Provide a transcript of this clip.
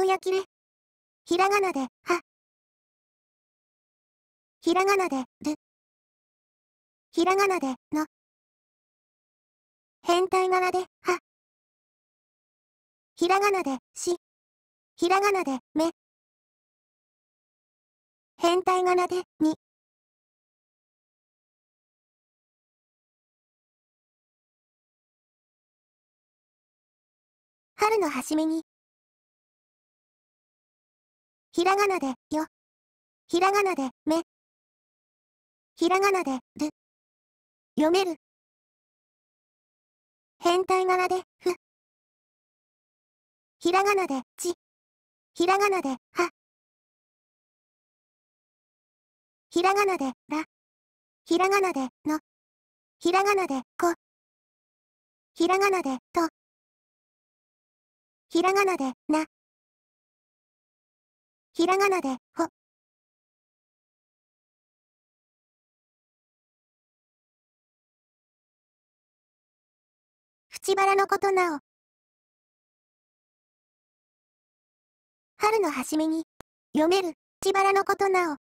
焼きね。ひらがなで、は。ひらがなで、る。ひらがなで、の。変態なで、は。ひらがなで、し。ひらがなで、め。変態なで、に。春の初めに、ひらがなで、よ。ひらがなで、め。ひらがなで、る。読める。変態柄で、ふ。ひらがなで、ち。ひらがなで、は。ひらがなで、ら。ひらがなで、の。ひらがなで、こ。ひらがなで、と。ひらがなで、な。ひらがなで、ほ。淵原のことなお。春の初めに、読める、ばらのことなお。